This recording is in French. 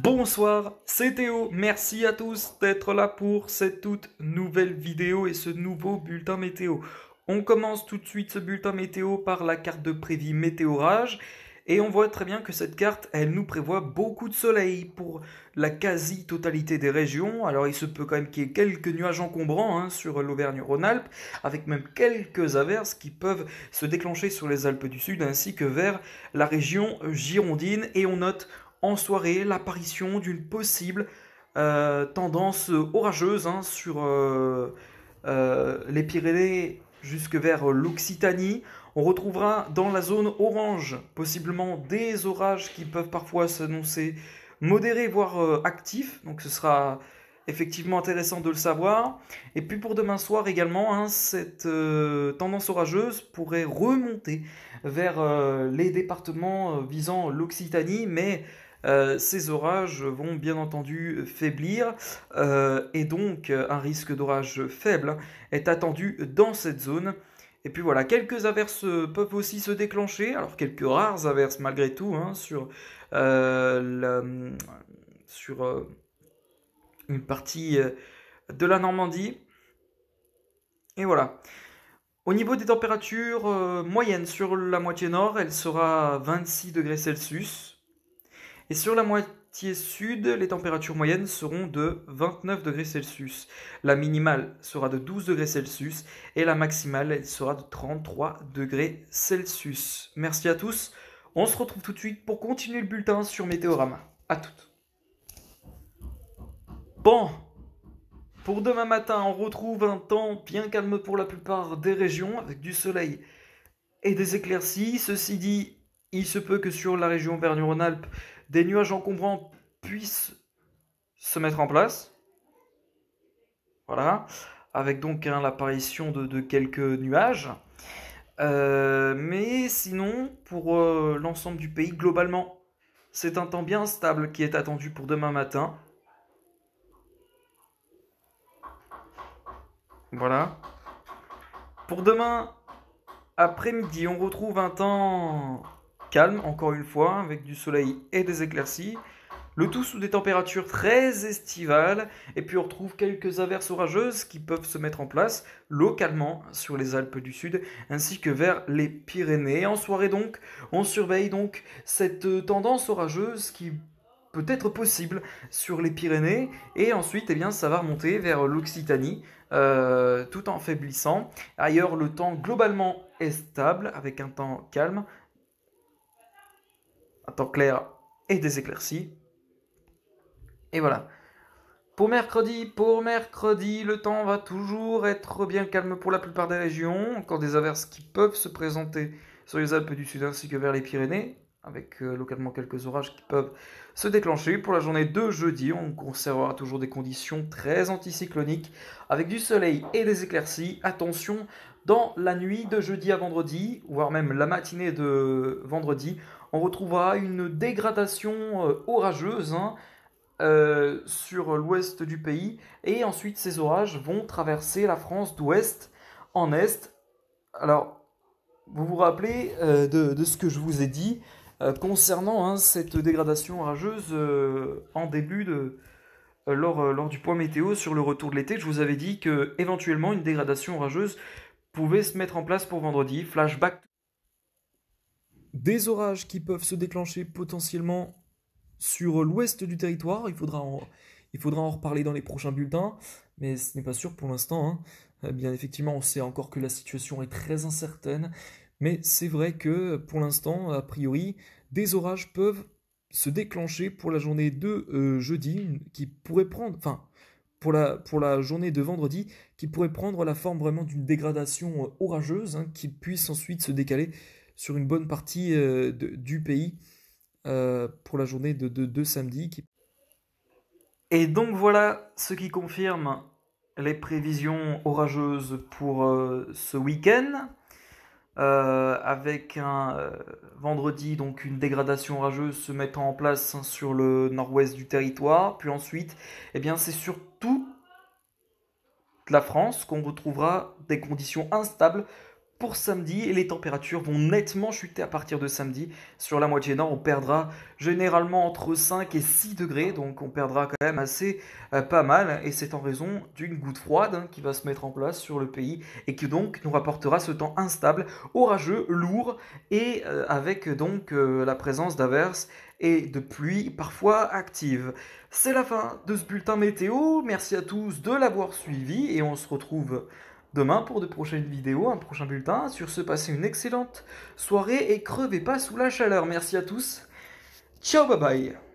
Bonsoir, c'est Théo. Merci à tous d'être là pour cette toute nouvelle vidéo et ce nouveau bulletin météo. On commence tout de suite ce bulletin météo par la carte de prévis météorage. Et on voit très bien que cette carte, elle nous prévoit beaucoup de soleil pour la quasi-totalité des régions. Alors il se peut quand même qu'il y ait quelques nuages encombrants hein, sur l'Auvergne-Rhône-Alpes, avec même quelques averses qui peuvent se déclencher sur les Alpes du Sud ainsi que vers la région girondine. Et on note en soirée l'apparition d'une possible euh, tendance orageuse hein, sur euh, euh, les Pyrénées jusque vers l'Occitanie. On retrouvera dans la zone orange possiblement des orages qui peuvent parfois s'annoncer modérés, voire actifs. Donc ce sera effectivement intéressant de le savoir. Et puis pour demain soir également, hein, cette tendance orageuse pourrait remonter vers les départements visant l'Occitanie, mais euh, ces orages vont bien entendu faiblir euh, et donc euh, un risque d'orage faible est attendu dans cette zone. Et puis voilà, quelques averses peuvent aussi se déclencher, alors quelques rares averses malgré tout hein, sur, sur une partie de la Normandie. Et voilà. Au niveau des températures moyennes sur la moitié nord, elle sera 26 degrés Celsius. Et sur la moitié sud, les températures moyennes seront de 29 degrés Celsius. La minimale sera de 12 degrés Celsius et la maximale sera de 33 degrés Celsius. Merci à tous. On se retrouve tout de suite pour continuer le bulletin sur Météorama. À toutes. Bon, pour demain matin, on retrouve un temps bien calme pour la plupart des régions avec du soleil et des éclaircies. Ceci dit, il se peut que sur la région vernure rhône alpes des nuages encombrants puissent se mettre en place. Voilà, avec donc hein, l'apparition de, quelques nuages. Euh, mais sinon, pour euh, l'ensemble du pays, globalement, c'est un temps bien stable qui est attendu pour demain matin. Voilà. Pour demain après-midi, on retrouve un temps calme encore une fois, avec du soleil et des éclaircies. Le tout sous des températures très estivales, et puis on retrouve quelques averses orageuses qui peuvent se mettre en place localement sur les Alpes du Sud, ainsi que vers les Pyrénées. En soirée donc, on surveille donc cette tendance orageuse qui peut être possible sur les Pyrénées, et ensuite eh bien, ça va remonter vers l'Occitanie, euh, tout en faiblissant. Ailleurs, le temps globalement est stable, avec un temps calme, un temps clair et des éclaircies. Et voilà. Pour mercredi, pour mercredi, le temps va toujours être bien calme pour la plupart des régions. Encore des averses qui peuvent se présenter sur les Alpes du Sud ainsi que vers les Pyrénées, avec euh, localement quelques orages qui peuvent se déclencher. Pour la journée de jeudi, on conservera toujours des conditions très anticycloniques, avec du soleil et des éclaircies. Attention, dans la nuit de jeudi à vendredi, voire même la matinée de vendredi, on retrouvera une dégradation euh, orageuse hein, euh, sur l'ouest du pays. Et ensuite, ces orages vont traverser la France d'ouest en est. Alors, vous vous rappelez euh, de, ce que je vous ai dit concernant hein, cette dégradation orageuse en début de, lors, lors, du point météo sur le retour de l'été, je vous avais dit qu'éventuellement, une dégradation orageuse pouvait se mettre en place pour vendredi. Flashback. Des orages qui peuvent se déclencher potentiellement sur l'ouest du territoire. Il faudra en, il faudra en reparler dans les prochains bulletins, mais ce n'est pas sûr pour l'instant. Hein. Euh, bien effectivement, on sait encore que la situation est très incertaine, mais c'est vrai que pour l'instant, a priori, des orages peuvent se déclencher pour la journée de euh, jeudi, qui pourrait prendre, enfin, pour la, journée de vendredi, qui pourrait prendre la forme vraiment d'une dégradation euh, orageuse, hein, qui puisse ensuite se décaler sur une bonne partie euh, du pays euh, pour la journée de, de, samedi. Et donc voilà ce qui confirme les prévisions orageuses pour ce week-end. Euh, avec un euh, vendredi donc une dégradation orageuse se mettant en place hein, sur le nord-ouest du territoire, puis ensuite, et eh bien c'est sur toute la France qu'on retrouvera des conditions instables pour samedi les températures vont nettement chuter à partir de samedi. Sur la moitié nord, on perdra généralement entre 5 et 6 degrés, donc on perdra quand même assez euh, pas mal et c'est en raison d'une goutte froide hein, qui va se mettre en place sur le pays et qui donc nous rapportera ce temps instable, orageux, lourd et euh, avec donc euh, la présence d'averses et de pluie parfois active. C'est la fin de ce bulletin météo, merci à tous de l'avoir suivi et on se retrouve demain pour de prochaines vidéos, un prochain bulletin. Sur ce, passez une excellente soirée et crevez pas sous la chaleur. Merci à tous. Ciao, bye bye.